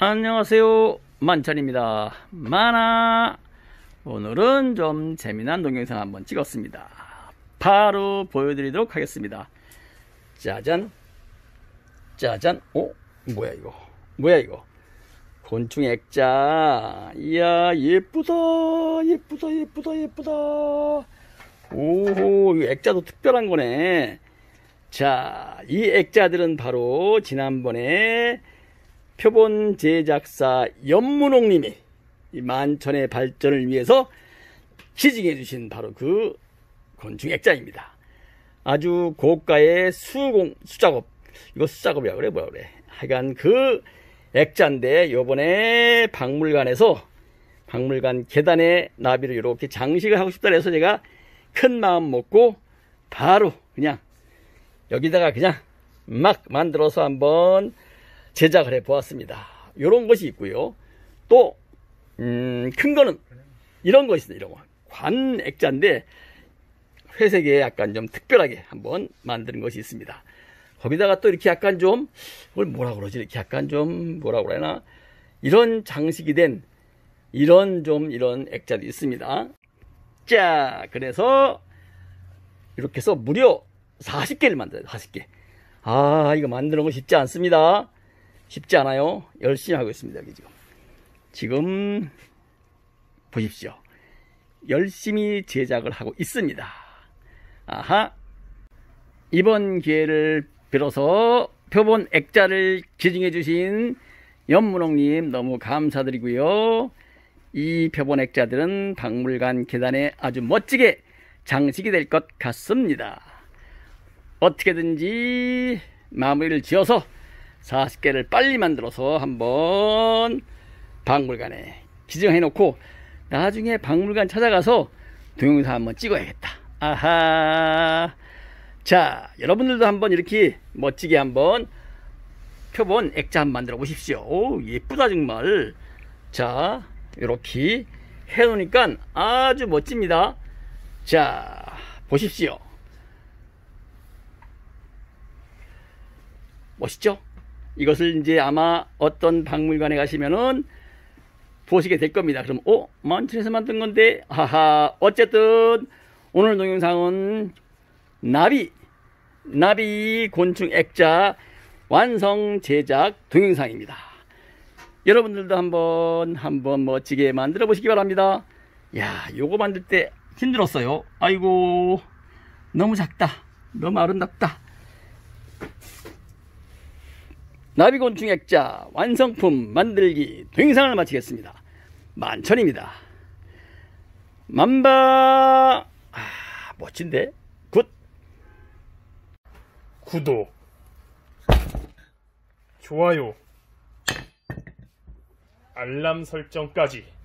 안녕하세요 만찬입니다 만화 오늘은 좀 재미난 동영상 한번 찍었습니다 바로 보여드리도록 하겠습니다 짜잔 짜잔 오 뭐야 이거 뭐야 이거 곤충 액자 이야 예쁘다 예쁘다 예쁘다 예쁘다 오호 이 액자도 특별한 거네 자 이 액자들은 바로 지난번에 표본 제작사 연문홍님이 이 만천의 발전을 위해서 시징해 주신 바로 그 곤충액자입니다. 아주 고가의 수공 수작업 이거 수작업이라 그래 뭐라 그래 하여간 그 액자인데 요번에 박물관에서 박물관 계단에 나비를 이렇게 장식을 하고 싶다 해서 제가 큰 마음 먹고 바로 그냥 여기다가 그냥 막 만들어서 한번 제작을 해 보았습니다. 이런 것이 있고요. 또, 음, 큰 거는 이런 것이 있습니다. 이런 거. 관액자인데, 회색에 약간 좀 특별하게 한번 만드는 것이 있습니다. 거기다가 또 이렇게 약간 좀, 뭘 뭐라 그러지? 이렇게 약간 좀, 뭐라 그러나? 이런 장식이 된 이런 좀 이런 액자도 있습니다. 자, 그래서 이렇게 해서 무려 40개를 만들어요. 40개. 아, 이거 만드는 거 쉽지 않습니다. 쉽지 않아요. 열심히 하고 있습니다. 여기 지금. 지금 보십시오. 열심히 제작을 하고 있습니다. 아하. 이번 기회를 빌어서 표본 액자를 기증해 주신 연문홍님 너무 감사드리고요. 이 표본 액자들은 박물관 계단에 아주 멋지게 장식이 될 것 같습니다. 어떻게든지 마무리를 지어서 40개를 빨리 만들어서 한번 박물관에 기증해 놓고 나중에 박물관 찾아가서 동영상 한번 찍어야겠다 아하 자 여러분들도 한번 이렇게 멋지게 한번 표본 액자 한번 만들어 보십시오 오 예쁘다 정말 자 이렇게 해 놓으니까 아주 멋집니다 자 보십시오 멋있죠? 이것을 이제 아마 어떤 박물관에 가시면은 보시게 될 겁니다. 그럼 어? 만천에서 만든 건데 하하 어쨌든 오늘 동영상은 나비 나비 곤충 액자 완성 제작 동영상입니다. 여러분들도 한번 한번 멋지게 만들어 보시기 바랍니다. 야 요거 만들 때 힘들었어요. 아이고 너무 작다. 너무 아름답다. 나비곤충액자 완성품 만들기 동영상을 마치겠습니다. 만천입니다. 만바 아, 멋진데 굿 구독 좋아요 알람 설정까지